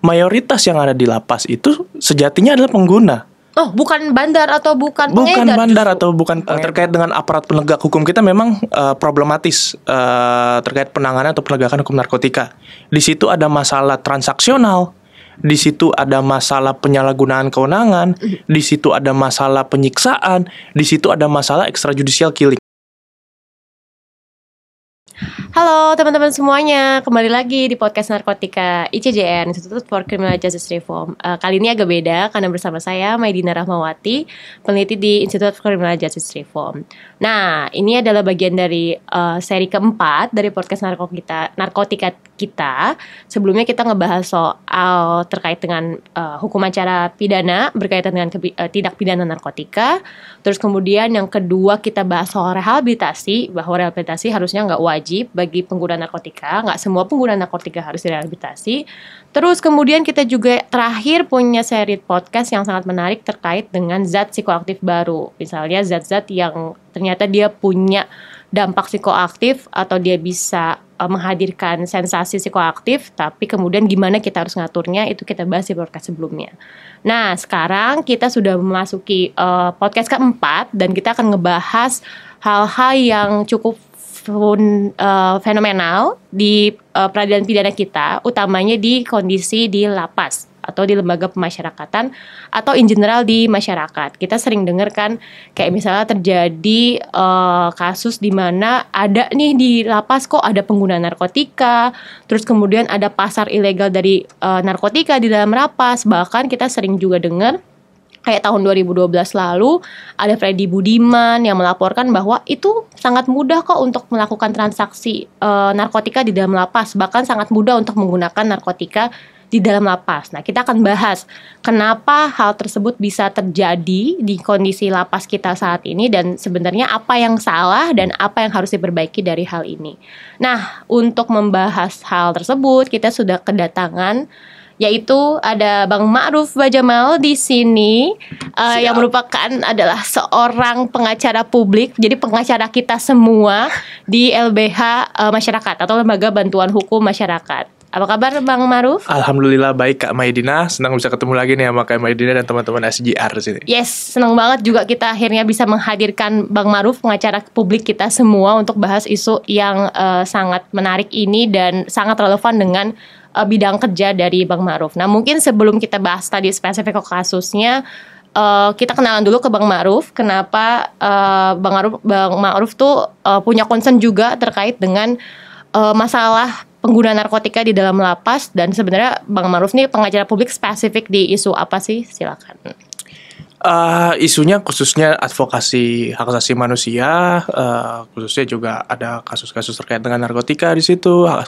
mayoritas yang ada di lapas itu sejatinya adalah pengguna. Oh, bukan bandar atau bukan bukan bandar justru. atau bukan uh, terkait dengan aparat penegak hukum kita memang uh, problematis uh, terkait penanganan atau penegakan hukum narkotika. Di situ ada masalah transaksional, di situ ada masalah penyalahgunaan kewenangan, di situ ada masalah penyiksaan, di situ ada masalah extrajudicial killing. Halo teman-teman semuanya, kembali lagi di podcast Narkotika ICJN Institute for Criminal Justice Reform. Uh, kali ini agak beda karena bersama saya Maidina Rahmawati, peneliti di Institute for Criminal Justice Reform. Nah, ini adalah bagian dari uh, seri keempat dari podcast Narkotika Narkotika kita. Sebelumnya kita ngebahas soal terkait dengan uh, hukum acara pidana berkaitan dengan kebi- uh, tindak pidana narkotika. Terus kemudian yang kedua kita bahas soal rehabilitasi bahwa rehabilitasi harusnya nggak wajib bagi pengguna narkotika, nggak semua pengguna narkotika harus direhabilitasi. Terus kemudian kita juga terakhir punya seri podcast yang sangat menarik terkait dengan zat psikoaktif baru, misalnya zat-zat yang ternyata dia punya dampak psikoaktif atau dia bisa uh, menghadirkan sensasi psikoaktif tapi kemudian gimana kita harus ngaturnya itu kita bahas di podcast sebelumnya. Nah, sekarang kita sudah memasuki uh, podcast keempat dan kita akan ngebahas hal-hal yang cukup fun, uh, fenomenal di uh, peradilan pidana kita utamanya di kondisi di lapas atau di lembaga pemasyarakatan atau in general di masyarakat. Kita sering dengar kan kayak misalnya terjadi uh, kasus di mana ada nih di lapas kok ada pengguna narkotika, terus kemudian ada pasar ilegal dari uh, narkotika di dalam lapas. Bahkan kita sering juga dengar kayak tahun 2012 lalu ada Freddy Budiman yang melaporkan bahwa itu sangat mudah kok untuk melakukan transaksi e, narkotika di dalam lapas bahkan sangat mudah untuk menggunakan narkotika di dalam lapas. Nah, kita akan bahas kenapa hal tersebut bisa terjadi di kondisi lapas kita saat ini dan sebenarnya apa yang salah dan apa yang harus diperbaiki dari hal ini. Nah, untuk membahas hal tersebut kita sudah kedatangan yaitu ada Bang Ma'ruf Bajamal di sini uh, yang merupakan adalah seorang pengacara publik, jadi pengacara kita semua di LBH uh, eh, masyarakat atau Lembaga Bantuan Hukum Masyarakat. Apa kabar Bang Maruf? Alhamdulillah baik Kak Maidina. Senang bisa ketemu lagi nih sama Kak Maidina dan teman-teman SGR sini. Yes, senang banget juga kita akhirnya bisa menghadirkan Bang Maruf pengacara publik kita semua untuk bahas isu yang uh, sangat menarik ini dan sangat relevan dengan uh, bidang kerja dari Bang Maruf. Nah, mungkin sebelum kita bahas tadi spesifik kasusnya Uh, kita kenalan dulu ke Bang Maruf. Kenapa uh, Bang Maruf Bang Maruf tuh uh, punya concern juga terkait dengan uh, masalah pengguna narkotika di dalam lapas dan sebenarnya Bang Maruf nih pengacara publik spesifik di isu apa sih? Silakan. Uh, isunya khususnya advokasi hak asasi manusia, uh, khususnya juga ada kasus-kasus terkait dengan narkotika di situ, eh,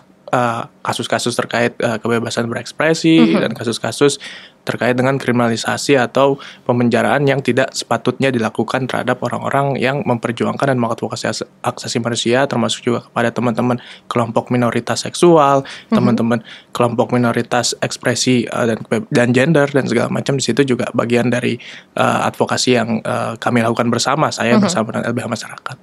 kasus-kasus uh, terkait uh, kebebasan berekspresi mm -hmm. dan kasus-kasus terkait dengan kriminalisasi atau pemenjaraan yang tidak sepatutnya dilakukan terhadap orang-orang yang memperjuangkan dan mengadvokasi aksesi manusia termasuk juga kepada teman-teman kelompok minoritas seksual, mm-hmm. teman-teman kelompok minoritas ekspresi uh, dan dan gender dan segala macam di situ juga bagian dari uh, advokasi yang uh, kami lakukan bersama saya mm-hmm. bersama dengan LBH masyarakat.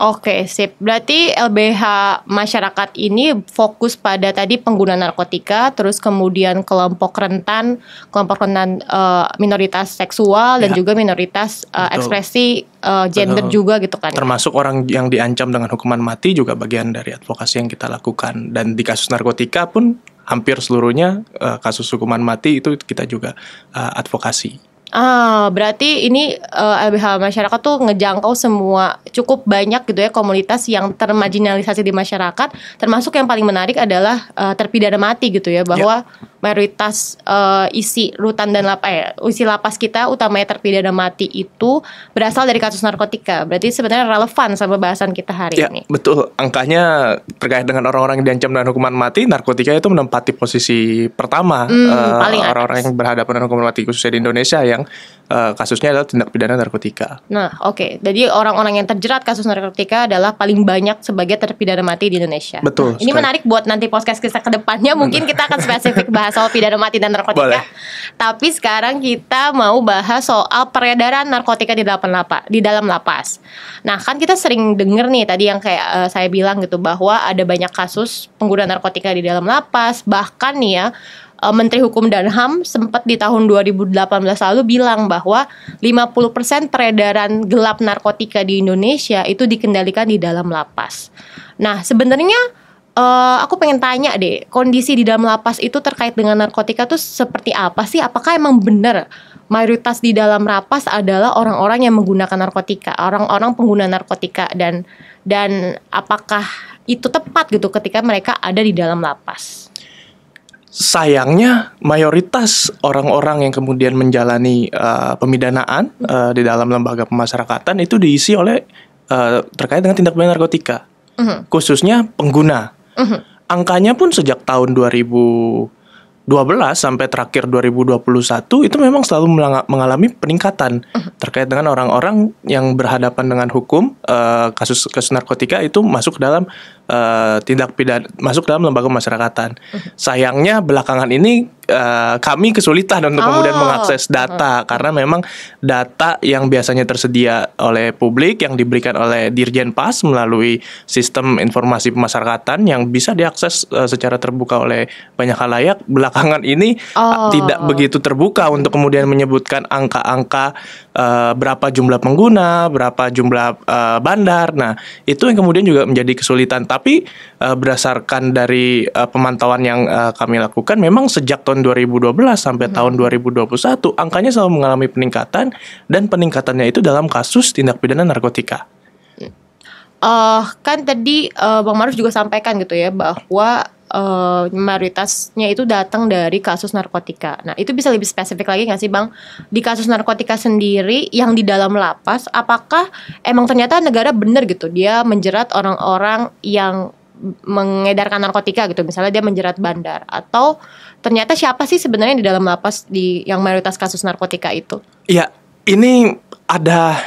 Oke, sip. Berarti LBH masyarakat ini fokus pada tadi pengguna narkotika, terus kemudian kelompok rentan, kelompok rentan uh, minoritas seksual dan ya. juga minoritas uh, ekspresi uh, gender Betul. juga gitu kan. Ya? Termasuk orang yang diancam dengan hukuman mati juga bagian dari advokasi yang kita lakukan dan di kasus narkotika pun hampir seluruhnya uh, kasus hukuman mati itu kita juga uh, advokasi. Ah, berarti ini uh, eh, LBH masyarakat tuh ngejangkau semua cukup banyak gitu ya komunitas yang termarginalisasi di masyarakat, termasuk yang paling menarik adalah uh, terpidana mati gitu ya bahwa yeah mayoritas uh, isi rutan dan lapa, eh, isi lapas kita utamanya terpidana mati itu berasal dari kasus narkotika. Berarti sebenarnya relevan sama bahasan kita hari ya, ini. Betul. Angkanya terkait dengan orang-orang yang diancam dengan hukuman mati, narkotika itu menempati posisi pertama hmm, uh, orang-orang yang berhadapan dengan hukuman mati khususnya di Indonesia yang Eh, kasusnya adalah tindak pidana narkotika. Nah, oke. Okay. Jadi orang-orang yang terjerat kasus narkotika adalah paling banyak sebagai terpidana mati di Indonesia. Betul. Nah, ini menarik buat nanti podcast kita ke depannya mungkin kita akan spesifik bahas soal pidana mati dan narkotika. Boleh. Tapi sekarang kita mau bahas soal peredaran narkotika di dalam lapas, di dalam lapas. Nah, kan kita sering dengar nih tadi yang kayak uh, saya bilang gitu bahwa ada banyak kasus pengguna narkotika di dalam lapas, bahkan nih ya Eh, Menteri Hukum dan HAM sempat di tahun 2018 lalu bilang bahwa 50% peredaran gelap narkotika di Indonesia itu dikendalikan di dalam lapas. Nah, sebenarnya Uh, aku pengen tanya deh, kondisi di dalam lapas itu terkait dengan narkotika itu seperti apa sih? Apakah emang benar mayoritas di dalam lapas adalah orang-orang yang menggunakan narkotika, orang-orang pengguna narkotika dan dan apakah itu tepat gitu ketika mereka ada di dalam lapas? sayangnya mayoritas orang-orang yang kemudian menjalani uh, pemidanaan uh, di dalam lembaga pemasyarakatan itu diisi oleh uh, terkait dengan tindak pidana narkotika, uh khususnya pengguna. Uh Angkanya pun sejak tahun 2012 sampai terakhir 2021 itu memang selalu mengalami peningkatan uh mhm. -huh. terkait dengan orang-orang yang berhadapan dengan hukum uh, kasus -kasus narkotika itu masuk dalam uh, tindak pidana masuk dalam lembaga masyarakatan. Mm-hmm. Sayangnya belakangan ini uh, kami kesulitan untuk oh. kemudian mengakses data mm-hmm. karena memang data yang biasanya tersedia oleh publik yang diberikan oleh Dirjen PAS melalui sistem informasi pemasyarakatan yang bisa diakses uh, secara terbuka oleh banyak halayak belakangan ini ah, oh. tidak begitu terbuka untuk kemudian menyebutkan angka-angka uh, berapa jumlah pengguna, berapa jumlah uh, bandar. Nah, itu yang kemudian juga menjadi kesulitan tapi tapi uh, berdasarkan dari uh, pemantauan yang uh, kami lakukan memang sejak tahun 2012 sampai hmm. tahun 2021 angkanya selalu mengalami peningkatan dan peningkatannya itu dalam kasus tindak pidana narkotika. Uh, kan tadi uh, Bang Maruf juga sampaikan gitu ya bahwa uh, mayoritasnya itu datang dari kasus narkotika. Nah, itu bisa lebih spesifik lagi nggak sih, Bang? Di kasus narkotika sendiri yang di dalam lapas, apakah emang ternyata negara benar gitu dia menjerat orang-orang yang mengedarkan narkotika gitu misalnya dia menjerat bandar atau ternyata siapa sih sebenarnya di dalam lapas di yang mayoritas kasus narkotika itu? Iya, ini ada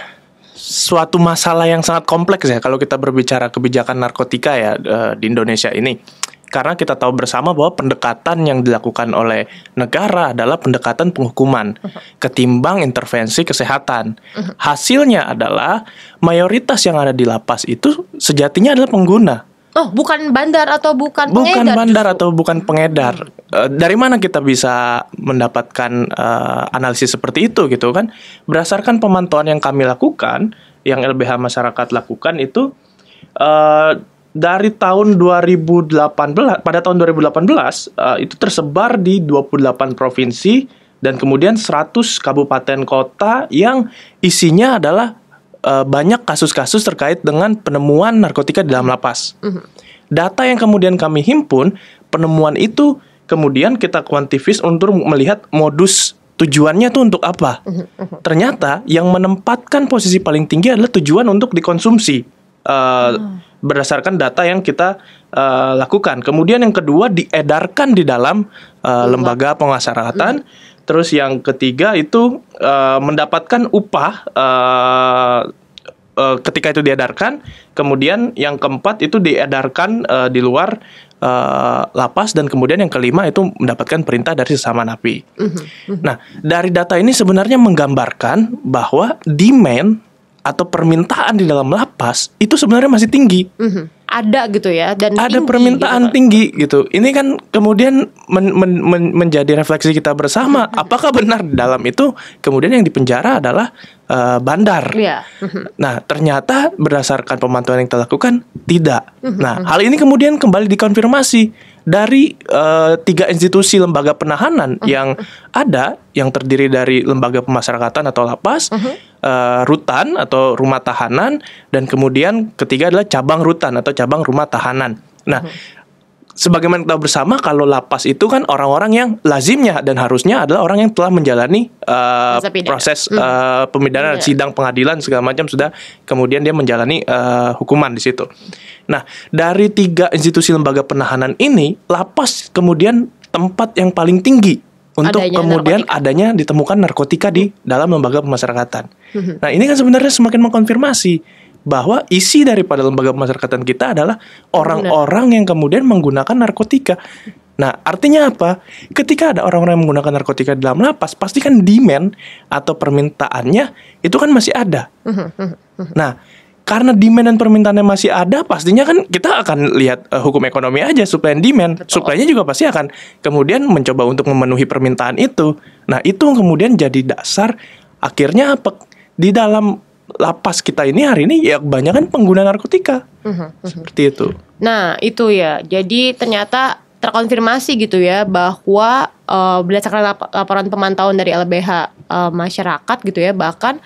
suatu masalah yang sangat kompleks ya kalau kita berbicara kebijakan narkotika ya eh, di Indonesia ini karena kita tahu bersama bahwa pendekatan yang dilakukan oleh negara adalah pendekatan penghukuman ketimbang intervensi kesehatan. Hasilnya adalah mayoritas yang ada di lapas itu sejatinya adalah pengguna. Oh, bukan bandar atau bukan pengedar. Bukan bandar justru. atau bukan pengedar. Hmm. Eh, dari mana kita bisa mendapatkan uh, analisis seperti itu gitu kan? Berdasarkan pemantauan yang kami lakukan, yang LBH masyarakat lakukan itu uh, dari tahun 2018 pada tahun 2018 uh, eh, itu tersebar di 28 provinsi dan kemudian 100 kabupaten kota yang isinya adalah uh, banyak kasus-kasus terkait dengan penemuan narkotika di dalam lapas. Mm -hmm. Data yang kemudian kami himpun, penemuan itu kemudian kita kuantifis untuk melihat modus tujuannya tuh untuk apa. Mm -hmm. Ternyata yang menempatkan posisi paling tinggi adalah tujuan untuk dikonsumsi. Uh, mm berdasarkan data yang kita uh, lakukan. Kemudian yang kedua diedarkan di dalam uh, lembaga pengasaratan. Hmm. Terus yang ketiga itu uh, mendapatkan upah uh, uh, ketika itu diedarkan. Kemudian yang keempat itu diedarkan uh, di luar uh, lapas dan kemudian yang kelima itu mendapatkan perintah dari sesama napi. Mm -hmm. Nah dari data ini sebenarnya menggambarkan bahwa demand atau permintaan di dalam lapas itu sebenarnya masih tinggi. Mm-hmm. Ada gitu ya dan ada tinggi, permintaan gitu. tinggi gitu. Ini kan kemudian men, men, men, menjadi refleksi kita bersama. Mhm. Apakah benar dalam itu kemudian yang dipenjara adalah uh, bandar? Iya. Mhm. Nah ternyata berdasarkan pemantauan yang kita lakukan tidak. Mhm. Nah hal ini kemudian kembali dikonfirmasi dari uh, tiga institusi lembaga penahanan yang ada yang terdiri dari lembaga pemasyarakatan atau lapas uh, rutan atau rumah tahanan dan kemudian ketiga adalah cabang rutan atau cabang rumah tahanan. Nah, hmm sebagaimana kita bersama kalau lapas itu kan orang-orang yang lazimnya dan harusnya adalah orang yang telah menjalani uh, proses uh, pemidanaan yeah. sidang pengadilan segala macam sudah kemudian dia menjalani uh, hukuman di situ. Nah dari tiga institusi lembaga penahanan ini lapas kemudian tempat yang paling tinggi untuk adanya kemudian narkotika. adanya ditemukan narkotika di dalam lembaga pemasyarakatan. mm Nah, ini kan sebenarnya semakin mengkonfirmasi bahwa isi daripada lembaga pemasyarakatan kita adalah orang-orang yang kemudian menggunakan narkotika. Nah, artinya apa? Ketika ada orang-orang yang menggunakan narkotika di dalam lapas, pasti kan demand atau permintaannya itu kan masih ada. Mm-hmm. Mm-hmm. Nah, karena demand dan permintaannya masih ada, pastinya kan kita akan lihat uh, hukum ekonomi aja supply and demand. Betul. Supply-nya juga pasti akan kemudian mencoba untuk memenuhi permintaan itu. Nah, itu kemudian jadi dasar akhirnya apa di dalam lapas kita ini hari ini ya kan pengguna narkotika. Mhm, mhm. Seperti itu. Nah, itu ya. Jadi ternyata terkonfirmasi gitu ya bahwa uh, berdasarkan lap- laporan pemantauan dari LBH uh, eh, masyarakat gitu ya bahkan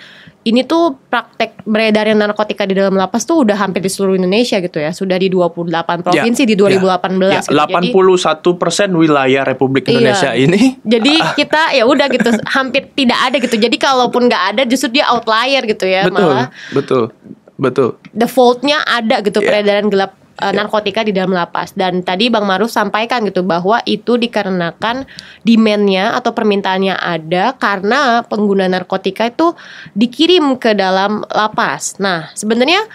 ini tuh praktek beredarnya narkotika di dalam lapas tuh udah hampir di seluruh Indonesia gitu ya. Sudah di 28 ya, provinsi yeah. di 2018. Ya. Yeah. gitu. 81 satu persen wilayah Republik iya. Indonesia yeah. ini. Jadi kita ya udah gitu hampir tidak ada gitu. Jadi kalaupun nggak ada justru dia outlier gitu ya betul, malah. Betul. Betul. Betul. Defaultnya ada gitu yeah. peredaran gelap Eh, iya. narkotika di dalam lapas. Dan tadi Bang Maruf sampaikan gitu bahwa itu dikarenakan demandnya atau permintaannya ada karena pengguna narkotika itu dikirim ke dalam lapas. Nah sebenarnya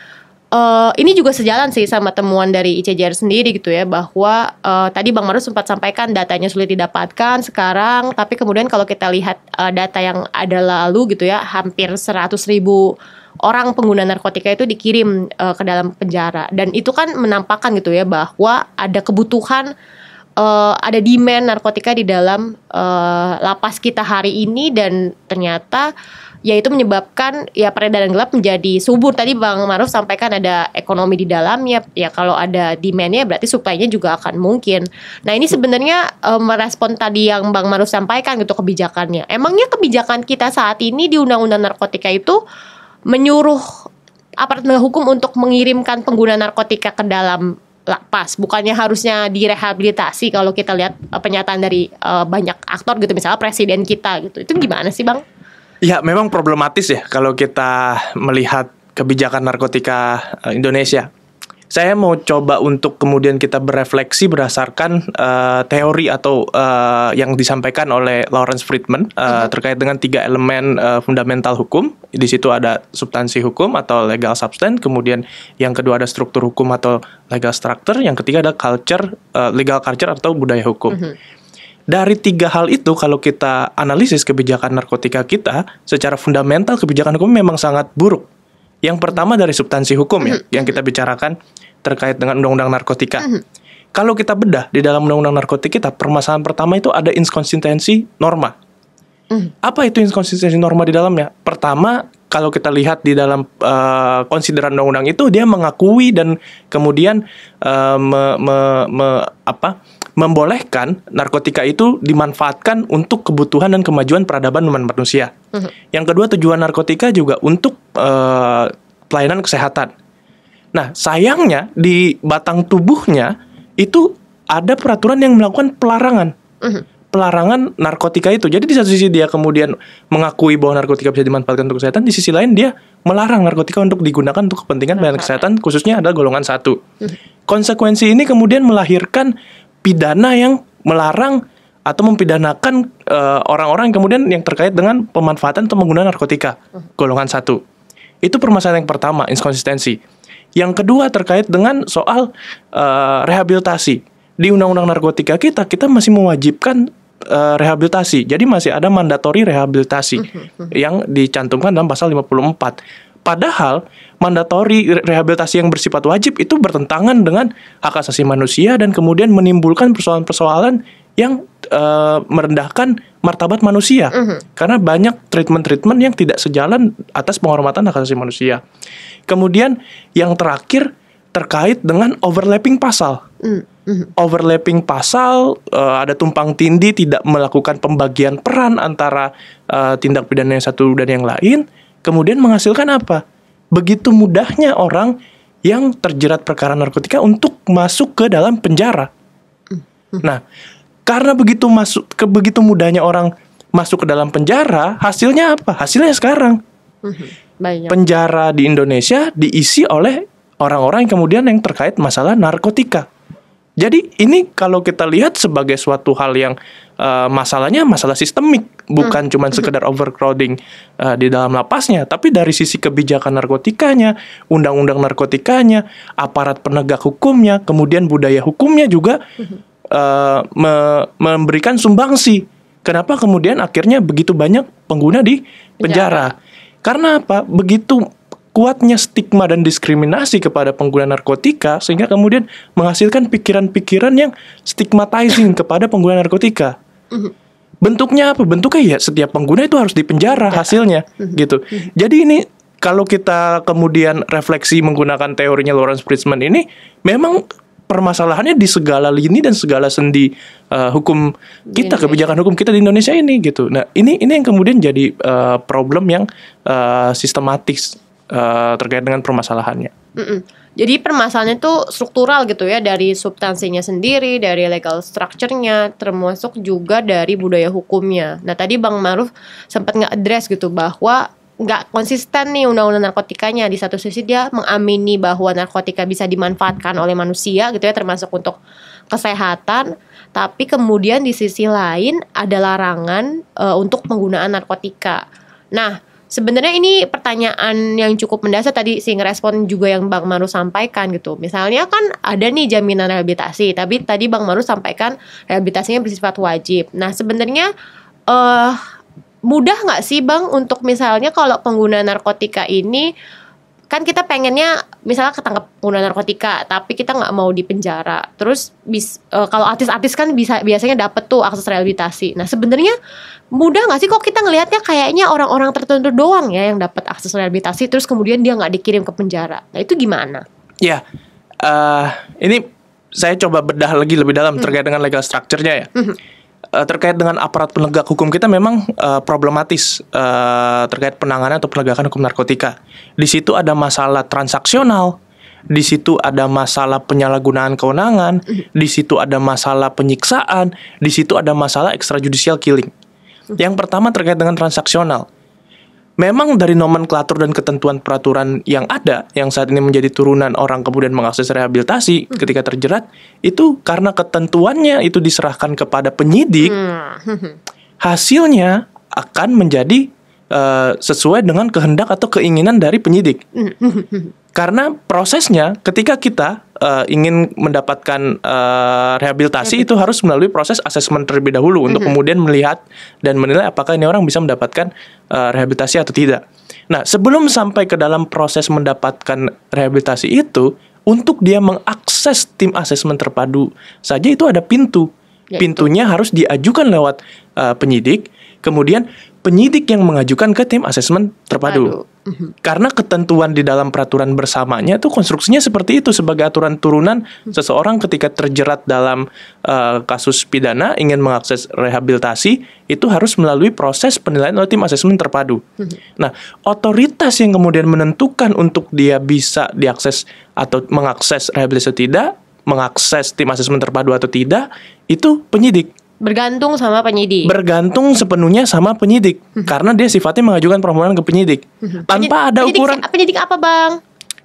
uh, ini juga sejalan sih sama temuan dari ICJR sendiri gitu ya bahwa uh, tadi Bang Maruf sempat sampaikan datanya sulit didapatkan sekarang tapi kemudian kalau kita lihat uh, data yang ada lalu gitu ya hampir 100 ribu orang pengguna narkotika itu dikirim uh, ke dalam penjara dan itu kan menampakkan gitu ya bahwa ada kebutuhan uh, ada demand narkotika di dalam uh, lapas kita hari ini dan ternyata ya itu menyebabkan ya peredaran gelap menjadi subur tadi Bang Maruf sampaikan ada ekonomi di dalamnya ya kalau ada demandnya berarti supply juga akan mungkin nah ini sebenarnya um, merespon tadi yang Bang Maruf sampaikan gitu kebijakannya emangnya kebijakan kita saat ini di undang-undang narkotika itu menyuruh aparat penegak hukum untuk mengirimkan pengguna narkotika ke dalam lapas bukannya harusnya direhabilitasi kalau kita lihat eh, pernyataan dari uh, banyak aktor gitu misalnya presiden kita gitu itu gimana sih bang? Ya memang problematis ya kalau kita melihat kebijakan narkotika eh, Indonesia saya mau coba untuk kemudian kita berefleksi berdasarkan uh, teori atau uh, yang disampaikan oleh Lawrence Friedman uh, mm-hmm. terkait dengan tiga elemen uh, fundamental hukum. Di situ ada substansi hukum atau legal substance, kemudian yang kedua ada struktur hukum atau legal structure, yang ketiga ada culture, uh, legal culture atau budaya hukum. Mm-hmm. Dari tiga hal itu, kalau kita analisis kebijakan narkotika kita secara fundamental, kebijakan hukum memang sangat buruk yang pertama dari substansi hukum ya, mm-hmm. yang kita bicarakan terkait dengan undang-undang narkotika. Mm-hmm. Kalau kita bedah di dalam undang-undang narkotika kita, permasalahan pertama itu ada inkonsistensi norma. Mm-hmm. Apa itu inkonsistensi norma di dalamnya? Pertama, kalau kita lihat di dalam uh, konsideran undang-undang itu dia mengakui dan kemudian uh, me, me, me, apa membolehkan narkotika itu dimanfaatkan untuk kebutuhan dan kemajuan peradaban manusia. Mm -hmm. Yang kedua tujuan narkotika juga untuk uh, pelayanan kesehatan. Nah, sayangnya di batang tubuhnya itu ada peraturan yang melakukan pelarangan. Mm -hmm pelarangan narkotika itu. Jadi di satu sisi dia kemudian mengakui bahwa narkotika bisa dimanfaatkan untuk kesehatan, di sisi lain dia melarang narkotika untuk digunakan untuk kepentingan pelayanan kesehatan, khususnya adalah golongan satu. Hmm. Konsekuensi ini kemudian melahirkan pidana yang melarang atau mempidanakan eh, orang-orang uh, kemudian yang terkait dengan pemanfaatan atau penggunaan narkotika hmm. golongan satu itu permasalahan yang pertama inkonsistensi yang kedua terkait dengan soal uh, rehabilitasi di undang-undang narkotika kita kita masih mewajibkan Eh, rehabilitasi. Jadi masih ada mandatori rehabilitasi mhm, mhm. yang dicantumkan dalam pasal 54. Padahal mandatori rehabilitasi yang bersifat wajib itu bertentangan dengan hak asasi manusia dan kemudian menimbulkan persoalan-persoalan yang uh, merendahkan martabat manusia. Mm -hmm. Karena banyak treatment-treatment yang tidak sejalan atas penghormatan hak asasi manusia. Kemudian yang terakhir terkait dengan overlapping pasal. Mm. Mhm. Overlapping pasal, uh, ada tumpang tindih, tidak melakukan pembagian peran antara uh, tindak pidana yang satu dan yang lain, kemudian menghasilkan apa? Begitu mudahnya orang yang terjerat perkara narkotika untuk masuk ke dalam penjara. Mhm. Nah, karena begitu masuk ke begitu mudahnya orang masuk ke dalam penjara, hasilnya apa? Hasilnya sekarang. Mhm. Banyak. Penjara di Indonesia diisi oleh orang-orang yang kemudian yang terkait masalah narkotika. Jadi ini kalau kita lihat sebagai suatu hal yang uh, masalahnya masalah sistemik, bukan hmm. cuma hmm. sekedar overcrowding uh, di dalam lapasnya, tapi dari sisi kebijakan narkotikanya, undang-undang narkotikanya, aparat penegak hukumnya, kemudian budaya hukumnya juga uh, me memberikan sumbangsi. Kenapa kemudian akhirnya begitu banyak pengguna di penjara? penjara. Karena apa? Begitu kuatnya stigma dan diskriminasi kepada pengguna narkotika sehingga kemudian menghasilkan pikiran-pikiran yang stigmatizing kepada pengguna narkotika. Mm-hmm. Bentuknya apa? Bentuknya ya setiap pengguna itu harus dipenjara ya. hasilnya mm-hmm. gitu. Mm-hmm. Jadi ini kalau kita kemudian refleksi menggunakan teorinya Lawrence Pritzman ini memang permasalahannya di segala lini dan segala sendi uh, hukum kita kebijakan hukum kita di Indonesia ini gitu. Nah, ini ini yang kemudian jadi uh, problem yang uh, sistematis Eh, terkait dengan permasalahannya. Mm -mm. Jadi permasalahannya itu struktural gitu ya dari substansinya sendiri, dari legal structure-nya, termasuk juga dari budaya hukumnya. Nah tadi Bang Maruf sempat nggak address gitu bahwa nggak konsisten nih undang-undang narkotikanya di satu sisi dia mengamini bahwa narkotika bisa dimanfaatkan oleh manusia gitu ya termasuk untuk kesehatan tapi kemudian di sisi lain ada larangan uh, untuk penggunaan narkotika. Nah, Sebenarnya ini pertanyaan yang cukup mendasar tadi sih ngerespon juga yang Bang Maru sampaikan gitu. Misalnya kan ada nih jaminan rehabilitasi, tapi tadi Bang Maru sampaikan rehabilitasinya bersifat wajib. Nah sebenarnya eh uh, mudah nggak sih Bang untuk misalnya kalau pengguna narkotika ini kan kita pengennya misalnya ketangkep pengguna narkotika tapi kita nggak mau di penjara terus bis e, kalau artis-artis kan bisa biasanya dapet tuh akses rehabilitasi nah sebenarnya mudah nggak sih kok kita ngelihatnya kayaknya orang-orang tertentu doang ya yang dapat akses rehabilitasi terus kemudian dia nggak dikirim ke penjara nah itu gimana ya uh, ini saya coba bedah lagi lebih dalam hmm. terkait dengan legal structure-nya ya hmm uh, terkait dengan aparat penegak hukum kita memang uh, problematis uh, terkait penanganan atau penegakan hukum narkotika. Di situ ada masalah transaksional, di situ ada masalah penyalahgunaan kewenangan, mm-hmm. di situ ada masalah penyiksaan, di situ ada masalah extrajudicial killing. Mm-hmm. Yang pertama terkait dengan transaksional memang dari nomenklatur dan ketentuan peraturan yang ada yang saat ini menjadi turunan orang kemudian mengakses rehabilitasi hmm. ketika terjerat itu karena ketentuannya itu diserahkan kepada penyidik hmm. hasilnya akan menjadi uh, sesuai dengan kehendak atau keinginan dari penyidik. Hmm. Karena prosesnya ketika kita uh, ingin mendapatkan uh, rehabilitasi itu harus melalui proses asesmen terlebih dahulu mm-hmm. untuk kemudian melihat dan menilai apakah ini orang bisa mendapatkan uh, rehabilitasi atau tidak. Nah, sebelum sampai ke dalam proses mendapatkan rehabilitasi itu, untuk dia mengakses tim asesmen terpadu saja itu ada pintu. Ya, Pintunya harus diajukan lewat uh, penyidik, kemudian penyidik yang mengajukan ke tim asesmen terpadu. Aduh. Karena ketentuan di dalam peraturan bersamanya itu konstruksinya seperti itu sebagai aturan turunan seseorang ketika terjerat dalam uh, kasus pidana ingin mengakses rehabilitasi itu harus melalui proses penilaian oleh tim asesmen terpadu. Nah, otoritas yang kemudian menentukan untuk dia bisa diakses atau mengakses rehabilitasi atau tidak, mengakses tim asesmen terpadu atau tidak, itu penyidik. Bergantung sama penyidik. Bergantung sepenuhnya sama penyidik hmm. karena dia sifatnya mengajukan permohonan ke penyidik hmm. tanpa penyidik, ada ukuran. Penyidik, apa, Bang?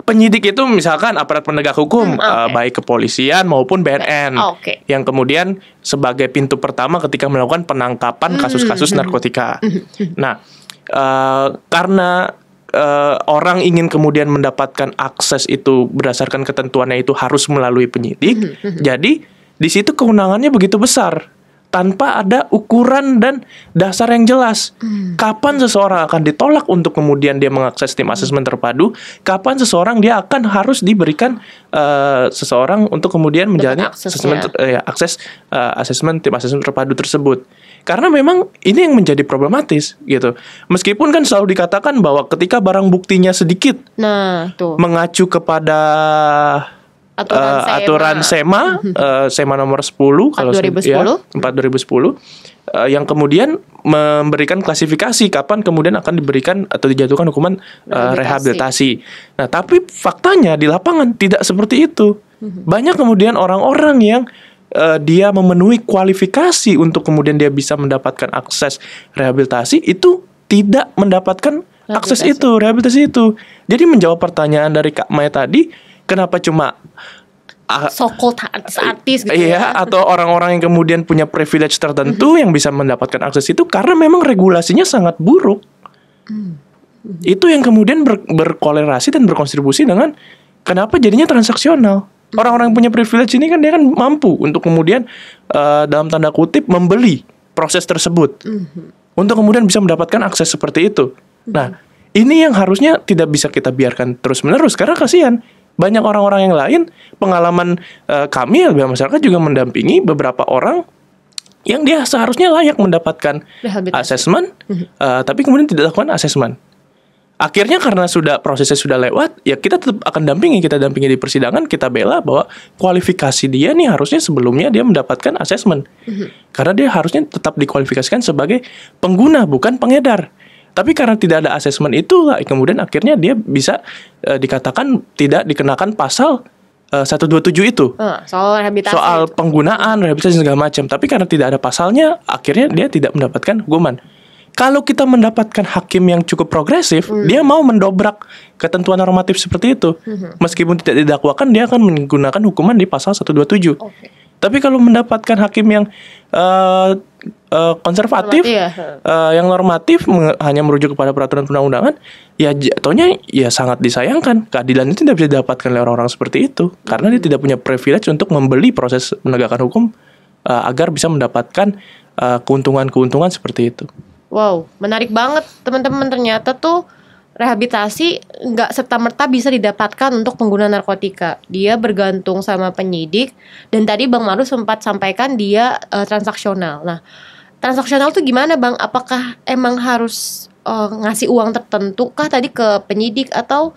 Penyidik itu misalkan aparat penegak hukum hmm, okay. Eh, baik kepolisian maupun BNN okay. Oh, okay. yang kemudian sebagai pintu pertama ketika melakukan penangkapan hmm, kasus-kasus hmm, hmm. narkotika. Hmm. hmm nah, uh, karena uh, orang ingin kemudian mendapatkan akses itu berdasarkan ketentuannya itu harus melalui penyidik. jadi di situ kewenangannya begitu besar tanpa ada ukuran dan dasar yang jelas. Hmm. Kapan seseorang akan ditolak untuk kemudian dia mengakses tim hmm. asesmen terpadu? Kapan seseorang dia akan harus diberikan uh, seseorang untuk kemudian menjalani akses asesmen ya. uh, akses uh, asesmen tim asesmen terpadu tersebut? Karena memang ini yang menjadi problematis gitu. Meskipun kan selalu dikatakan bahwa ketika barang buktinya sedikit, nah tuh mengacu kepada aturan uh, SEMA, aturan SEMA, uh, SEMA nomor 10 kalau 2010 ya, 4 2010 uh, yang kemudian memberikan klasifikasi kapan kemudian akan diberikan atau dijatuhkan hukuman uh, rehabilitasi. Nah, tapi faktanya di lapangan tidak seperti itu. Mhm. Banyak kemudian orang-orang yang uh, dia memenuhi kualifikasi untuk kemudian dia bisa mendapatkan akses rehabilitasi itu tidak mendapatkan akses itu, rehabilitasi itu. Jadi menjawab pertanyaan dari Kak Maya tadi, kenapa cuma sokol called artis gitu iya, ya atau orang-orang yang kemudian punya privilege tertentu mm -hmm. yang bisa mendapatkan akses itu karena memang regulasinya sangat buruk mm -hmm. Mhm. itu yang kemudian ber berkolerasi dan berkontribusi dengan kenapa jadinya transaksional mhm. orang-orang yang punya privilege ini kan dia kan mampu untuk kemudian uh, dalam tanda kutip membeli proses tersebut mm -hmm. untuk kemudian bisa mendapatkan akses seperti itu nah mhm. ini yang harusnya tidak bisa kita biarkan terus menerus karena kasihan banyak orang-orang yang lain pengalaman uh, kami LBH masyarakat juga mendampingi beberapa orang yang dia seharusnya layak mendapatkan asesmen uh, mhm. eh, tapi kemudian tidak lakukan asesmen akhirnya karena sudah prosesnya sudah lewat ya kita tetap akan dampingi kita dampingi di persidangan kita bela bahwa kualifikasi dia nih harusnya sebelumnya dia mendapatkan asesmen mhm. karena dia harusnya tetap dikualifikasikan sebagai pengguna bukan pengedar tapi karena tidak ada asesmen itu, kemudian akhirnya dia bisa e, dikatakan tidak dikenakan pasal e, eh, 127 itu. Ah, soal rehabilitasi. Soal itu. penggunaan rehabilitasi segala macam. Tapi karena tidak ada pasalnya, akhirnya dia tidak mendapatkan hukuman. Kalau kita mendapatkan hakim yang cukup progresif, hmm. dia mau mendobrak ketentuan normatif seperti itu. Hmm. Meskipun tidak didakwakan, dia akan menggunakan hukuman di pasal 127. Okay. Tapi kalau mendapatkan hakim yang uh, uh, konservatif, normatif, ya. uh, yang normatif hanya merujuk kepada peraturan perundang-undangan, ya jatuhnya ya sangat disayangkan. Keadilan itu tidak bisa didapatkan oleh orang-orang seperti itu hmm. karena dia tidak punya privilege untuk membeli proses penegakan hukum uh, agar bisa mendapatkan keuntungan-keuntungan uh, seperti itu. Wow, menarik banget teman-teman ternyata tuh rehabilitasi nggak serta merta bisa didapatkan untuk pengguna narkotika. Dia bergantung sama penyidik dan tadi Bang Maru sempat sampaikan dia uh, transaksional. Nah, transaksional tuh gimana Bang? Apakah emang harus uh, ngasih uang tertentu kah tadi ke penyidik atau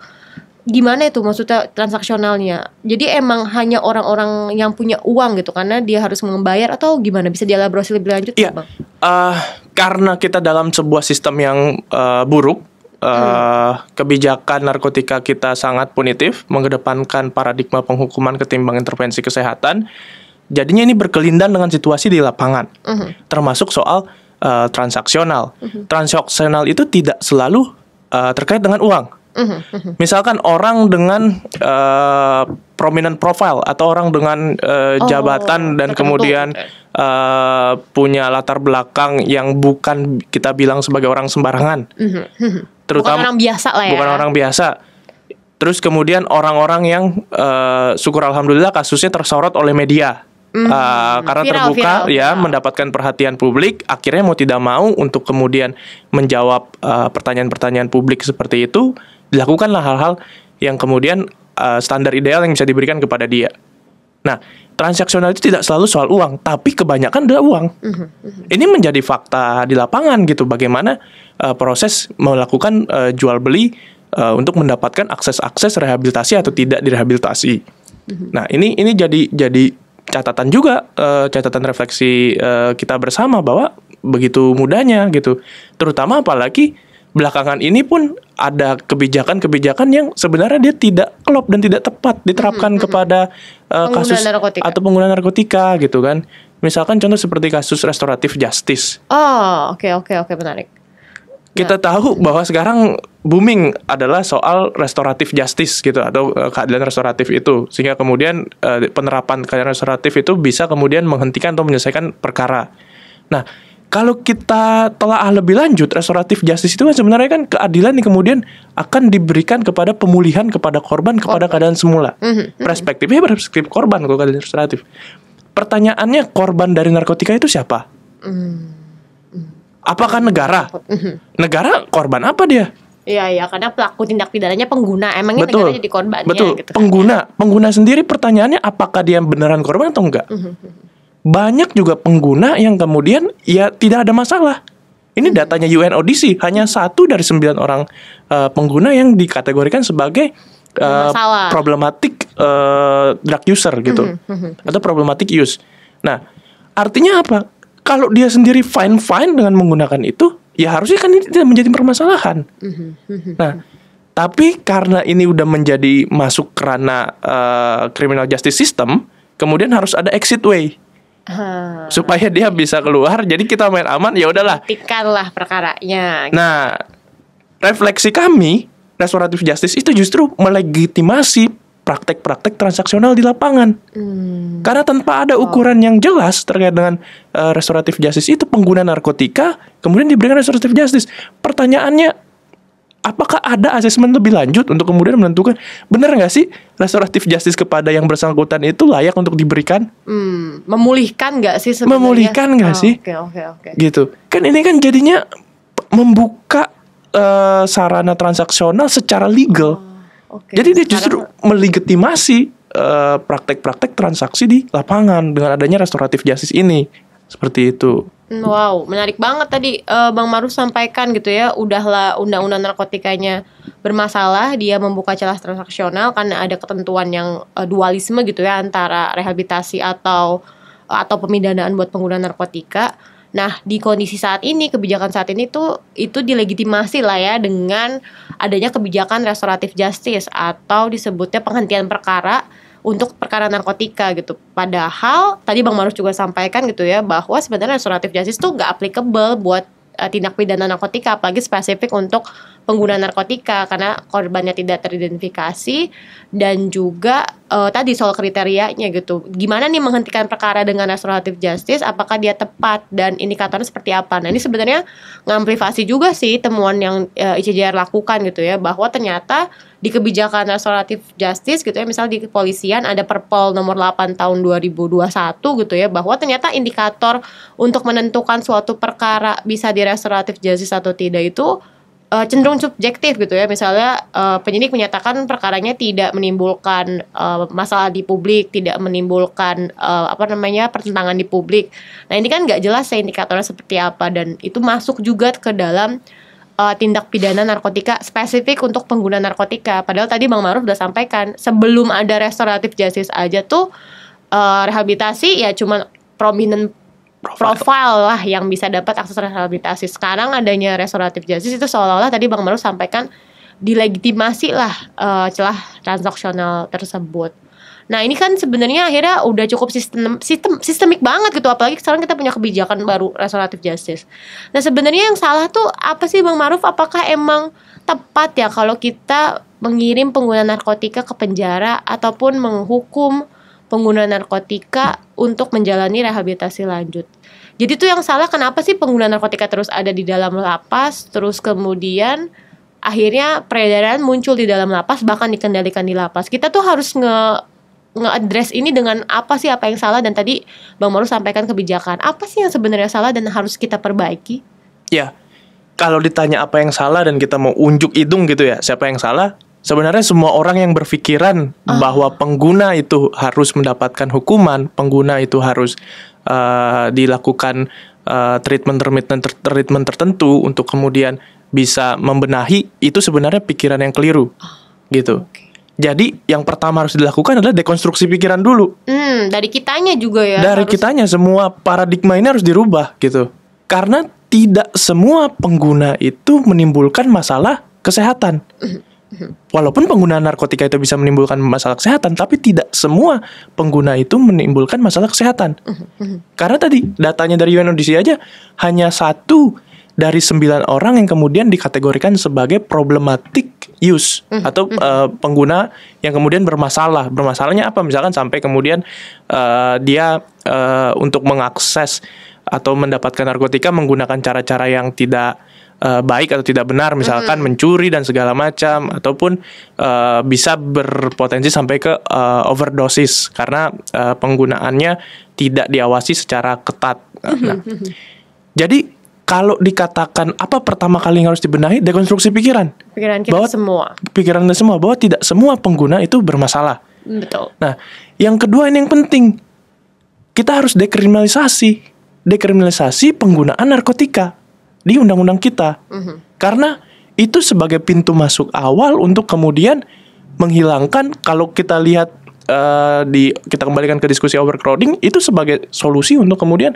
gimana itu maksudnya transaksionalnya? Jadi emang hanya orang-orang yang punya uang gitu karena dia harus membayar atau gimana? Bisa dielaborasi lebih lanjut ya, Bang? Uh, karena kita dalam sebuah sistem yang uh, buruk uh, kebijakan narkotika kita sangat punitif, mengedepankan paradigma penghukuman ketimbang intervensi kesehatan. Jadinya ini berkelindan dengan situasi di lapangan, uh mhm. -huh. termasuk soal uh, transaksional. Uh mhm. -huh. Transaksional itu tidak selalu uh, terkait dengan uang. Mhm, Misalkan orang dengan uh, prominent profile atau orang dengan uh, jabatan oh, dan tertentu. kemudian uh, punya latar belakang yang bukan kita bilang sebagai orang sembarangan terutama bukan orang biasa lah ya. Bukan orang biasa. Terus kemudian orang-orang yang uh, syukur alhamdulillah kasusnya tersorot oleh media. Mm, uh, karena viral, terbuka viral, ya viral. mendapatkan perhatian publik akhirnya mau tidak mau untuk kemudian menjawab pertanyaan eh, pertanyaan-pertanyaan publik seperti itu dilakukanlah hal-hal yang kemudian uh, standar ideal yang bisa diberikan kepada dia Nah, transaksional itu tidak selalu soal uang, tapi kebanyakan adalah uang. Mm-hmm. Ini menjadi fakta di lapangan gitu bagaimana uh, proses melakukan uh, jual beli uh, untuk mendapatkan akses-akses rehabilitasi atau tidak direhabilitasi. Mm-hmm. Nah, ini ini jadi jadi catatan juga uh, catatan refleksi uh, kita bersama bahwa begitu mudahnya gitu. Terutama apalagi belakangan ini pun ada kebijakan-kebijakan yang sebenarnya dia tidak klop dan tidak tepat diterapkan mm -hmm. kepada uh, kasus narkotika. atau penggunaan narkotika gitu kan. Misalkan contoh seperti kasus restoratif justice. Oh, oke okay, oke okay, oke okay, menarik. Kita nah. tahu bahwa sekarang booming adalah soal restoratif justice gitu atau uh, keadilan restoratif itu sehingga kemudian uh, penerapan keadilan restoratif itu bisa kemudian menghentikan atau menyelesaikan perkara. Nah, kalau kita telah lebih lanjut restoratif justice itu kan sebenarnya kan keadilan yang kemudian akan diberikan kepada pemulihan kepada korban kepada korban. keadaan semula. Mm -hmm. Perspektifnya perspektif korban kalau keadilan restoratif. Pertanyaannya korban dari narkotika itu siapa? Mm -hmm. Apakah negara? Mm -hmm. Negara korban apa dia? Iya iya karena pelaku tindak pidananya pengguna emangnya negara jadi korbannya betul gitu kan? pengguna pengguna sendiri pertanyaannya apakah dia beneran korban atau enggak mm -hmm banyak juga pengguna yang kemudian ya tidak ada masalah. Ini hmm. datanya UNODC hanya satu dari sembilan orang uh, pengguna yang dikategorikan sebagai uh, problematik uh, drug user gitu hmm, hmm, atau problematik use. Nah, artinya apa? Kalau dia sendiri fine fine dengan menggunakan itu, ya harusnya kan ini tidak menjadi permasalahan. Nah, tapi karena ini udah menjadi masuk kerana uh, criminal justice system, kemudian harus ada exit way. Hmm. supaya dia bisa keluar jadi kita main aman ya udahlah tikanlah perkaranya gitu. nah refleksi kami restoratif justice itu justru melegitimasi praktek-praktek transaksional di lapangan hmm. karena tanpa ada ukuran oh. yang jelas terkait dengan uh, restoratif justice itu pengguna narkotika kemudian diberikan restoratif justice pertanyaannya apakah ada asesmen lebih lanjut untuk kemudian menentukan benar nggak sih restoratif justice kepada yang bersangkutan itu layak untuk diberikan? Hmm, memulihkan nggak sih sebenarnya? Memulihkan nggak oh, sih? Oke okay, oke okay, oke. Okay. Gitu. Kan ini kan jadinya membuka uh, sarana transaksional secara legal. Oh, ah, okay. Jadi dia justru Sekarang... melegitimasi eh, praktek-praktek uh, praktek -praktek transaksi di lapangan dengan adanya restoratif justice ini seperti itu. Hmm, wow, menarik banget tadi uh, Bang Maruf sampaikan gitu ya, udahlah undang-undang narkotikanya bermasalah, dia membuka celah transaksional karena ada ketentuan yang uh, dualisme gitu ya antara rehabilitasi atau eh, atau pemidanaan buat pengguna narkotika. Nah, di kondisi saat ini, kebijakan saat ini tuh itu dilegitimasi lah ya dengan adanya kebijakan restoratif justice atau disebutnya penghentian perkara untuk perkara narkotika gitu. Padahal tadi Bang Maruf juga sampaikan gitu ya bahwa sebenarnya restoratif justice itu nggak applicable buat uh, tindak pidana narkotika apalagi spesifik untuk pengguna narkotika karena korbannya tidak teridentifikasi dan juga uh, tadi soal kriterianya gitu. Gimana nih menghentikan perkara dengan restoratif justice? Apakah dia tepat dan indikatornya seperti apa? Nah, ini sebenarnya ngamplifikasi juga sih temuan yang uh, eh, ICJR lakukan gitu ya bahwa ternyata di kebijakan restoratif justice gitu ya misal di kepolisian ada Perpol nomor 8 tahun 2021 gitu ya bahwa ternyata indikator untuk menentukan suatu perkara bisa di restoratif justice atau tidak itu uh, cenderung subjektif gitu ya misalnya uh, penyidik menyatakan perkaranya tidak menimbulkan uh, masalah di publik tidak menimbulkan uh, apa namanya pertentangan di publik nah ini kan nggak jelas ya indikatornya seperti apa dan itu masuk juga ke dalam uh, tindak pidana narkotika spesifik untuk pengguna narkotika. Padahal tadi Bang Maruf sudah sampaikan sebelum ada restoratif justice aja tuh uh, rehabilitasi ya cuman prominent profile. profile lah yang bisa dapat akses rehabilitasi. Sekarang adanya restoratif justice itu seolah-olah tadi Bang Maruf sampaikan dilegitimasi lah uh, celah transaksional tersebut. Nah ini kan sebenarnya akhirnya udah cukup sistem sistem sistemik banget gitu apalagi sekarang kita punya kebijakan baru restoratif justice. Nah sebenarnya yang salah tuh apa sih Bang Maruf? Apakah emang tepat ya kalau kita mengirim pengguna narkotika ke penjara ataupun menghukum pengguna narkotika untuk menjalani rehabilitasi lanjut? Jadi tuh yang salah kenapa sih pengguna narkotika terus ada di dalam lapas terus kemudian akhirnya peredaran muncul di dalam lapas bahkan dikendalikan di lapas. Kita tuh harus nge nge-address ini dengan apa sih apa yang salah dan tadi Bang Maru sampaikan kebijakan apa sih yang sebenarnya salah dan harus kita perbaiki? Ya, kalau ditanya apa yang salah dan kita mau unjuk hidung gitu ya siapa yang salah? Sebenarnya semua orang yang berpikiran uh. bahwa pengguna itu harus mendapatkan hukuman, pengguna itu harus uh, dilakukan uh, eh, treatment treatment treatment tertentu untuk kemudian bisa membenahi itu sebenarnya pikiran yang keliru, Uh. gitu. Okay jadi yang pertama harus dilakukan adalah dekonstruksi pikiran dulu. Hmm, dari kitanya juga ya. Dari harus... kitanya semua paradigma ini harus dirubah gitu. Karena tidak semua pengguna itu menimbulkan masalah kesehatan. Walaupun penggunaan narkotika itu bisa menimbulkan masalah kesehatan, tapi tidak semua pengguna itu menimbulkan masalah kesehatan. Karena tadi datanya dari UNODC aja hanya satu dari sembilan orang yang kemudian dikategorikan sebagai problematik use mm -hmm. atau uh, pengguna yang kemudian bermasalah. Bermasalahnya apa? Misalkan sampai kemudian uh, dia uh, untuk mengakses atau mendapatkan narkotika menggunakan cara-cara yang tidak uh, baik atau tidak benar misalkan mm -hmm. mencuri dan segala macam ataupun uh, bisa berpotensi sampai ke uh, overdosis karena uh, penggunaannya tidak diawasi secara ketat. Mm -hmm. jadi kalau dikatakan apa pertama kali yang harus dibenahi dekonstruksi pikiran. Pikiran kita bahwa, semua. Pikiran kita semua bahwa tidak semua pengguna itu bermasalah. Mm, betul. Nah, yang kedua ini yang penting. Kita harus dekriminalisasi. Dekriminalisasi penggunaan narkotika di undang-undang kita. Mm -hmm. Karena itu sebagai pintu masuk awal untuk kemudian menghilangkan kalau kita lihat uh, di kita kembalikan ke diskusi overcrowding itu sebagai solusi untuk kemudian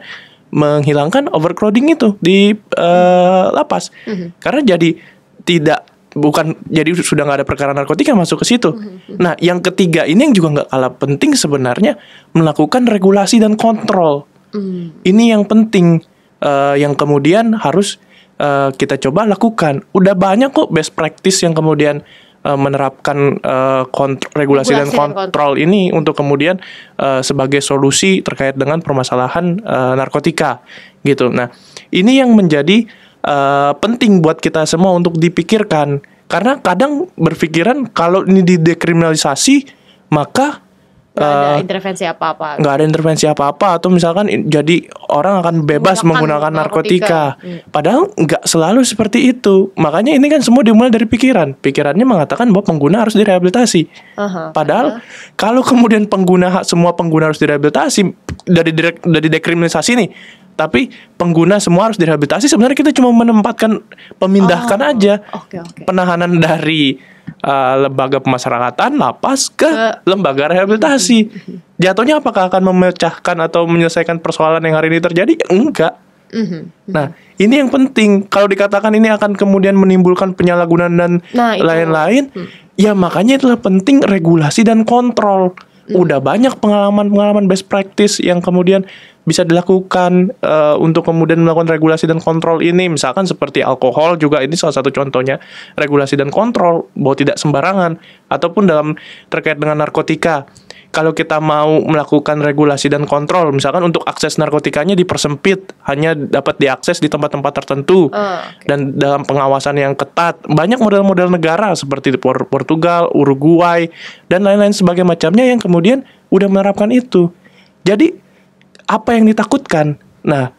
menghilangkan overcrowding itu di uh, lapas mm-hmm. karena jadi tidak bukan jadi sudah nggak ada perkara narkotika masuk ke situ. Mm-hmm. Nah, yang ketiga ini yang juga nggak kalah penting sebenarnya melakukan regulasi dan kontrol. Mm. Ini yang penting uh, yang kemudian harus uh, kita coba lakukan. Udah banyak kok best practice yang kemudian uh, menerapkan uh, regulasi, regulasi dan kontrol, dan kontrol ini untuk kemudian uh, sebagai solusi terkait dengan permasalahan uh, narkotika gitu. Nah, ini yang menjadi uh, penting buat kita semua untuk dipikirkan karena kadang berpikiran kalau ini didekriminalisasi maka Eh, Gak ada uh, intervensi apa-apa. Nggak ada intervensi apa-apa atau misalkan jadi orang akan bebas menggunakan, menggunakan narkotika. narkotika. Hmm. Padahal nggak selalu seperti itu. Makanya ini kan semua dimulai dari pikiran. Pikirannya mengatakan bahwa pengguna harus direhabilitasi. Uh-huh. Padahal uh-huh. kalau kemudian pengguna semua pengguna harus direhabilitasi dari dari dekriminalisasi nih tapi pengguna semua harus direhabilitasi sebenarnya kita cuma menempatkan pemindahkan oh, aja okay, okay. penahanan dari uh, lembaga pemasyarakatan lapas ke uh, lembaga rehabilitasi mhm. jatuhnya apakah akan memecahkan atau menyelesaikan persoalan yang hari ini terjadi enggak mhm, mhm. Nah, ini yang penting. Kalau dikatakan ini akan kemudian menimbulkan penyalahgunaan dan nah, lain-lain, hmm. ya makanya itulah penting regulasi dan kontrol. Hmm. Udah banyak pengalaman-pengalaman best practice yang kemudian bisa dilakukan uh, untuk kemudian melakukan regulasi dan kontrol ini misalkan seperti alkohol juga ini salah satu contohnya regulasi dan kontrol bahwa tidak sembarangan ataupun dalam terkait dengan narkotika kalau kita mau melakukan regulasi dan kontrol misalkan untuk akses narkotikanya dipersempit hanya dapat diakses di tempat-tempat tertentu uh, oh, okay. dan dalam pengawasan yang ketat banyak model-model negara seperti Portugal, Uruguay dan lain-lain sebagainya macamnya yang kemudian udah menerapkan itu. Jadi apa yang ditakutkan. Nah,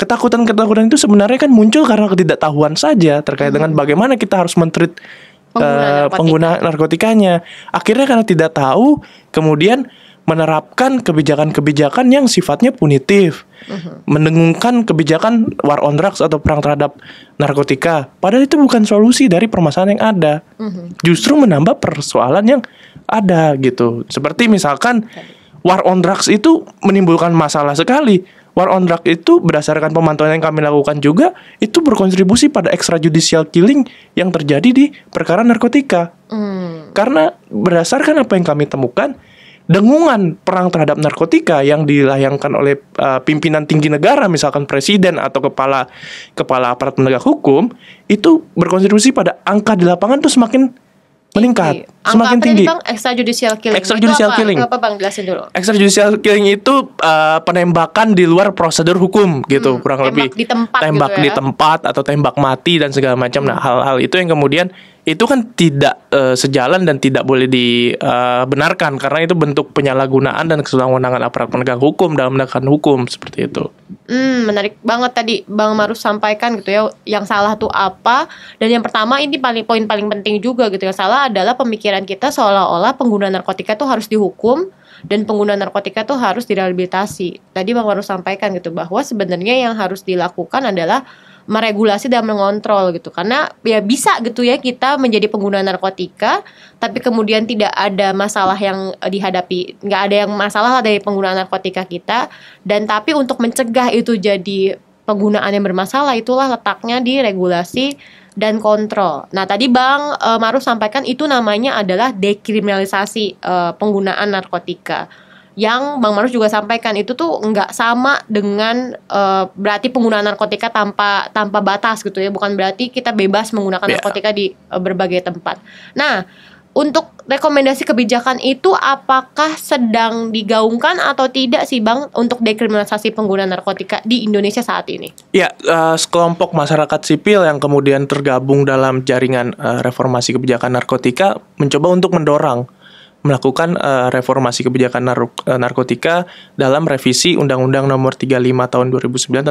ketakutan-ketakutan itu sebenarnya kan muncul karena ketidaktahuan saja terkait hmm. dengan bagaimana kita harus mentreat pengguna, uh, narkotikanya. Akhirnya karena tidak tahu, kemudian menerapkan kebijakan-kebijakan yang sifatnya punitif, uh-huh. mendengungkan kebijakan war on drugs atau perang terhadap narkotika. Padahal itu bukan solusi dari permasalahan yang ada, uh-huh. justru menambah persoalan yang ada gitu. Seperti misalkan. Okay war on drugs itu menimbulkan masalah sekali. War on drugs itu berdasarkan pemantauan yang kami lakukan juga itu berkontribusi pada extrajudicial killing yang terjadi di perkara narkotika. Hmm. Karena berdasarkan apa yang kami temukan, dengungan perang terhadap narkotika yang dilayangkan oleh uh, pimpinan tinggi negara misalkan presiden atau kepala kepala aparat penegak hukum itu berkontribusi pada angka di lapangan tuh semakin meningkat tinggi. semakin tinggi. Bang, extrajudicial killing. Extrajudicial judicial killing. Apa bang jelasin dulu. Extrajudicial killing itu uh, penembakan di luar prosedur hukum gitu hmm, kurang tembak lebih. Di tempat tembak gitu ya. di tempat atau tembak mati dan segala macam. Nah, hmm. Nah, hal-hal itu yang kemudian itu kan tidak uh, sejalan dan tidak boleh dibenarkan eh, uh, karena itu bentuk penyalahgunaan dan kesewenangan aparat penegak hukum dalam menegakkan hukum seperti itu. Hmm, menarik banget tadi Bang Marus sampaikan gitu ya, yang salah tuh apa dan yang pertama ini paling poin paling penting juga gitu yang salah adalah pemikiran kita seolah-olah pengguna narkotika tuh harus dihukum dan pengguna narkotika tuh harus direhabilitasi. Tadi Bang Marus sampaikan gitu bahwa sebenarnya yang harus dilakukan adalah meregulasi dan mengontrol gitu karena ya bisa gitu ya kita menjadi pengguna narkotika tapi kemudian tidak ada masalah yang eh, dihadapi nggak ada yang masalah dari penggunaan narkotika kita dan tapi untuk mencegah itu jadi penggunaan yang bermasalah itulah letaknya di regulasi dan kontrol. Nah tadi Bang e, Maruf sampaikan itu namanya adalah dekriminalisasi e, penggunaan narkotika yang Bang Manus juga sampaikan itu tuh nggak sama dengan uh, berarti penggunaan narkotika tanpa tanpa batas gitu ya bukan berarti kita bebas menggunakan yeah. narkotika di uh, berbagai tempat. Nah untuk rekomendasi kebijakan itu apakah sedang digaungkan atau tidak sih Bang untuk dekriminalisasi penggunaan narkotika di Indonesia saat ini? Ya, uh, sekelompok masyarakat sipil yang kemudian tergabung dalam jaringan uh, reformasi kebijakan narkotika mencoba untuk mendorong melakukan uh, reformasi kebijakan nar eh, narkotika dalam revisi Undang-Undang Nomor 35 Tahun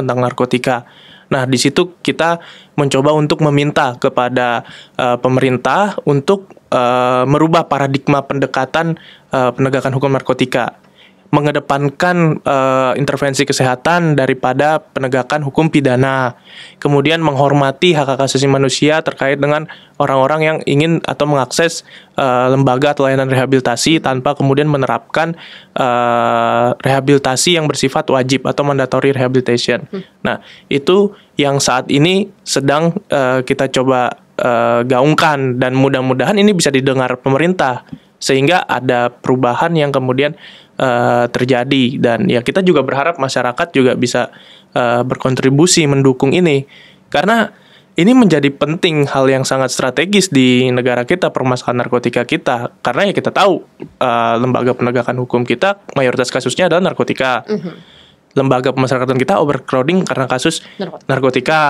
2009 tentang narkotika. Nah, di situ kita mencoba untuk meminta kepada uh, pemerintah untuk uh, merubah paradigma pendekatan uh, penegakan hukum narkotika mengedepankan uh, intervensi kesehatan daripada penegakan hukum pidana. Kemudian menghormati hak hak asasi manusia terkait dengan orang-orang yang ingin atau mengakses uh, lembaga atau layanan rehabilitasi tanpa kemudian menerapkan uh, rehabilitasi yang bersifat wajib atau mandatory rehabilitation. Hmm. Nah, itu yang saat ini sedang uh, kita coba uh, gaungkan dan mudah-mudahan ini bisa didengar pemerintah sehingga ada perubahan yang kemudian Eh, terjadi dan ya kita juga berharap masyarakat juga bisa uh, berkontribusi mendukung ini karena ini menjadi penting hal yang sangat strategis di negara kita permasalahan narkotika kita karena ya kita tahu uh, lembaga penegakan hukum kita mayoritas kasusnya adalah narkotika. Mm -hmm. Lembaga pemasyarakatan kita overcrowding karena kasus narkotika. narkotika.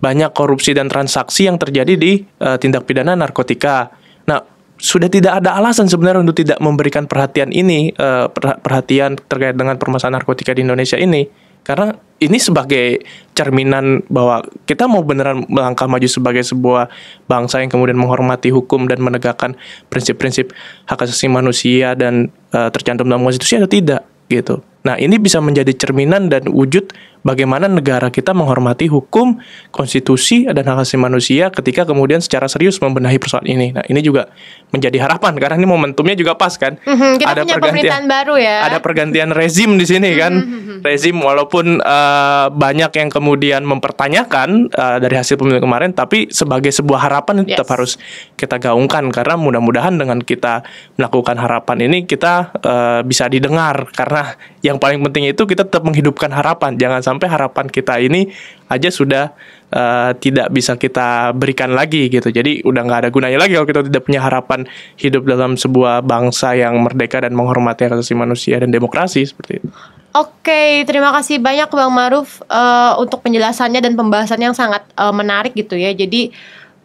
Banyak korupsi dan transaksi yang terjadi di uh, tindak pidana narkotika. Nah, sudah tidak ada alasan sebenarnya untuk tidak memberikan perhatian ini uh, perhatian terkait dengan permasalahan narkotika di Indonesia ini karena ini sebagai cerminan bahwa kita mau beneran melangkah maju sebagai sebuah bangsa yang kemudian menghormati hukum dan menegakkan prinsip-prinsip hak asasi manusia dan uh, tercantum dalam konstitusi atau tidak gitu. Nah, ini bisa menjadi cerminan dan wujud bagaimana negara kita menghormati hukum, konstitusi, dan hak asasi manusia ketika kemudian secara serius membenahi persoalan ini. Nah, ini juga menjadi harapan karena ini momentumnya juga pas kan. Mm-hmm, kita ada punya pergantian baru ya. Ada pergantian rezim di sini kan. Mm-hmm. mm-hmm, mm-hmm. Rezim walaupun uh, banyak yang kemudian mempertanyakan uh, dari hasil pemilu kemarin, tapi sebagai sebuah harapan yes. tetap harus kita gaungkan karena mudah-mudahan dengan kita melakukan harapan ini kita uh, bisa didengar karena yang yang paling penting itu kita tetap menghidupkan harapan. Jangan sampai harapan kita ini aja sudah uh, tidak bisa kita berikan lagi gitu. Jadi udah nggak ada gunanya lagi kalau kita tidak punya harapan hidup dalam sebuah bangsa yang merdeka dan menghormati hak asasi manusia dan demokrasi seperti itu. Oke, terima kasih banyak Bang Maruf uh, untuk penjelasannya dan pembahasan yang sangat uh, menarik gitu ya. Jadi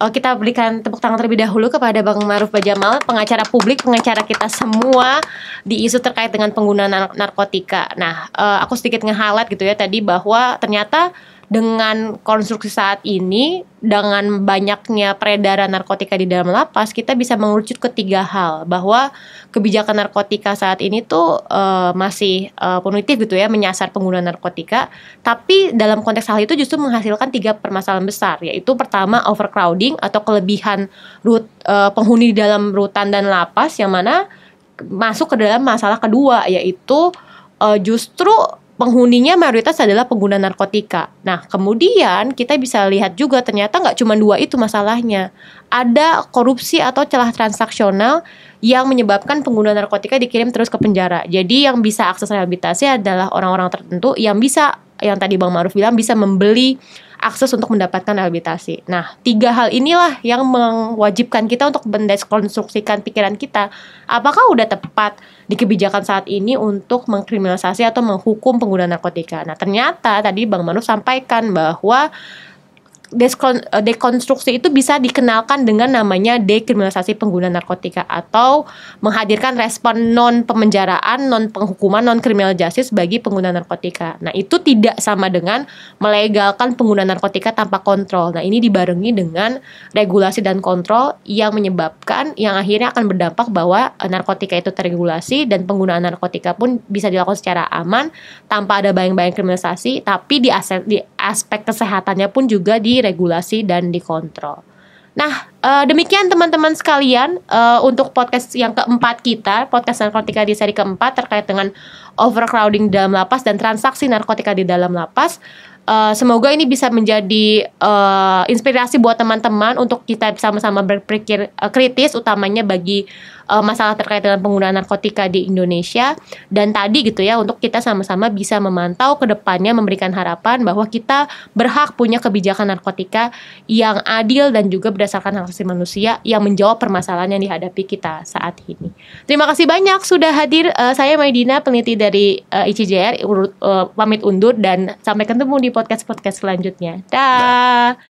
uh, kita berikan tepuk tangan terlebih dahulu kepada Bang Maruf Bajamal, pengacara publik, pengacara kita semua di isu terkait dengan penggunaan narkotika. Nah, uh, aku sedikit ngehalat gitu ya tadi bahwa ternyata dengan konstruksi saat ini dengan banyaknya peredaran narkotika di dalam lapas kita bisa mengerucut ke tiga hal bahwa kebijakan narkotika saat ini tuh uh, masih uh, punitif gitu ya menyasar pengguna narkotika tapi dalam konteks hal itu justru menghasilkan tiga permasalahan besar yaitu pertama overcrowding atau kelebihan rut, uh, penghuni di dalam rutan dan lapas yang mana masuk ke dalam masalah kedua yaitu uh, justru penghuninya mayoritas adalah pengguna narkotika. Nah, kemudian kita bisa lihat juga ternyata nggak cuma dua itu masalahnya. Ada korupsi atau celah transaksional yang menyebabkan pengguna narkotika dikirim terus ke penjara. Jadi yang bisa akses rehabilitasi adalah orang-orang tertentu yang bisa yang tadi Bang Maruf bilang bisa membeli akses untuk mendapatkan rehabilitasi. Nah, tiga hal inilah yang mewajibkan kita untuk mendeskonstruksikan pikiran kita. Apakah udah tepat di kebijakan saat ini untuk mengkriminalisasi atau menghukum pengguna narkotika? Nah, ternyata tadi Bang Maruf sampaikan bahwa Eh, dekonstruksi itu bisa dikenalkan dengan namanya dekriminalisasi pengguna narkotika atau menghadirkan respon non pemenjaraan, non penghukuman, non criminal justice bagi pengguna narkotika. Nah, itu tidak sama dengan melegalkan pengguna narkotika tanpa kontrol. Nah, ini dibarengi dengan regulasi dan kontrol yang menyebabkan yang akhirnya akan berdampak bahwa eh, narkotika itu terregulasi dan penggunaan narkotika pun bisa dilakukan secara aman tanpa ada bayang-bayang kriminalisasi, tapi di aspek kesehatannya pun juga di diregulasi dan dikontrol. Nah, uh, demikian teman-teman sekalian uh, untuk podcast yang keempat kita, podcast narkotika di seri keempat terkait dengan overcrowding dalam lapas dan transaksi narkotika di dalam lapas. Uh, semoga ini bisa menjadi uh, inspirasi buat teman-teman untuk kita sama-sama berpikir uh, kritis, utamanya bagi uh, masalah terkait dengan penggunaan narkotika di Indonesia. Dan tadi gitu ya, untuk kita sama-sama bisa memantau ke depannya, memberikan harapan bahwa kita berhak punya kebijakan narkotika yang adil dan juga berdasarkan hak asasi manusia yang menjawab permasalahan yang dihadapi kita saat ini. Terima kasih banyak sudah hadir. Uh, saya Maidina, peneliti dari uh, ICJR, uh, pamit undur dan sampai ketemu di podcast-podcast selanjutnya. Dah. Da.